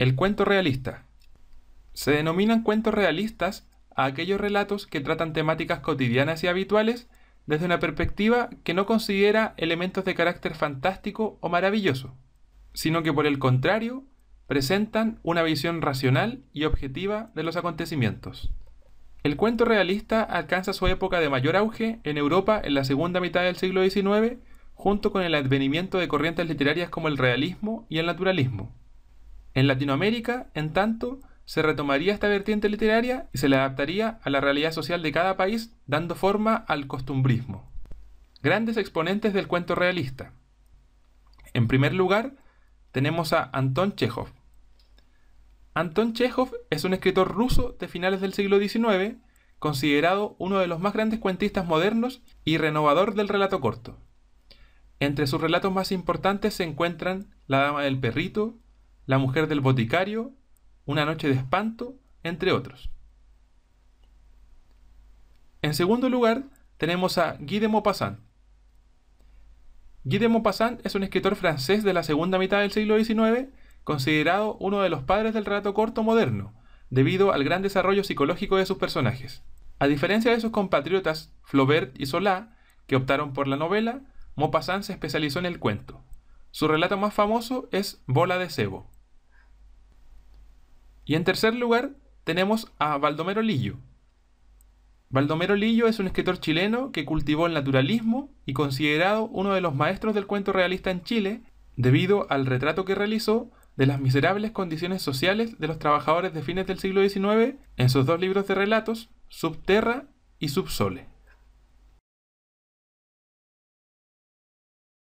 El cuento realista. Se denominan cuentos realistas a aquellos relatos que tratan temáticas cotidianas y habituales desde una perspectiva que no considera elementos de carácter fantástico o maravilloso, sino que por el contrario presentan una visión racional y objetiva de los acontecimientos. El cuento realista alcanza su época de mayor auge en Europa en la segunda mitad del siglo XIX, junto con el advenimiento de corrientes literarias como el realismo y el naturalismo. En Latinoamérica, en tanto, se retomaría esta vertiente literaria y se le adaptaría a la realidad social de cada país, dando forma al costumbrismo. Grandes exponentes del cuento realista. En primer lugar, tenemos a Anton Chekhov. Anton Chekhov es un escritor ruso de finales del siglo XIX, considerado uno de los más grandes cuentistas modernos y renovador del relato corto. Entre sus relatos más importantes se encuentran La Dama del Perrito, la mujer del boticario, Una noche de espanto, entre otros. En segundo lugar, tenemos a Guy de Maupassant. Guy de Maupassant es un escritor francés de la segunda mitad del siglo XIX, considerado uno de los padres del relato corto moderno, debido al gran desarrollo psicológico de sus personajes. A diferencia de sus compatriotas Flaubert y Solá, que optaron por la novela, Maupassant se especializó en el cuento. Su relato más famoso es Bola de Cebo. Y en tercer lugar tenemos a Baldomero Lillo. Baldomero Lillo es un escritor chileno que cultivó el naturalismo y considerado uno de los maestros del cuento realista en Chile debido al retrato que realizó de las miserables condiciones sociales de los trabajadores de fines del siglo XIX en sus dos libros de relatos, Subterra y Subsole.